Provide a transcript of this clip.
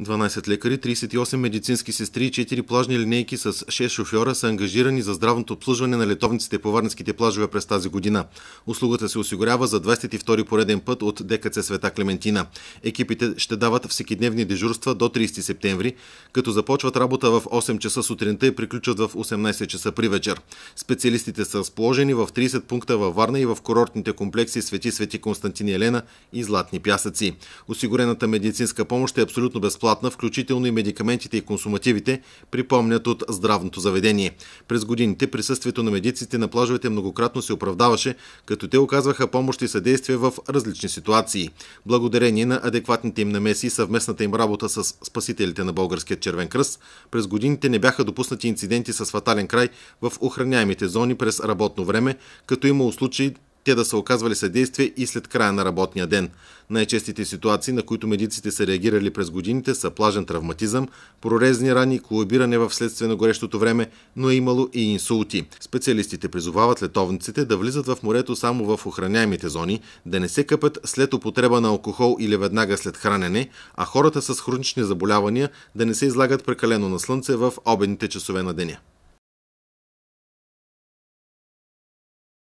12 лекари, 38 медицински сестри и 4 плажни линейки с 6 шофьора са ангажирани за здравното обслужване на летовниците по варнските плажове през тази година. Услугата се осигурява за 22 пореден път от ДКЦ Света Клементина. Екипите ще дават всекидневни дежурства до 30 септември, като започват работа в 8 часа сутринта и приключват в 18 часа при вечер. Специалистите са разположени в 30 пункта във Варна и в курортните комплекси Свети Свети Константин и Елена и Златни пясъци. Осигурената медицинска помощ е абсолютно безплатна безплатна, включително и медикаментите и консумативите, припомнят от здравното заведение. През годините присъствието на медиците на плажовете многократно се оправдаваше, като те оказваха помощ и съдействие в различни ситуации. Благодарение на адекватните им намеси и съвместната им работа с спасителите на Българския Червен кръст, през годините не бяха допуснати инциденти с фатален край в охраняемите зони през работно време, като имало случаи те да са оказвали съдействие и след края на работния ден. Най-честите ситуации, на които медиците са реагирали през годините, са плажен травматизъм, прорезни рани, колабиране в следствие на горещото време, но е имало и инсулти. Специалистите призовават летовниците да влизат в морето само в охраняемите зони, да не се къпят след употреба на алкохол или веднага след хранене, а хората с хронични заболявания да не се излагат прекалено на слънце в обедните часове на деня.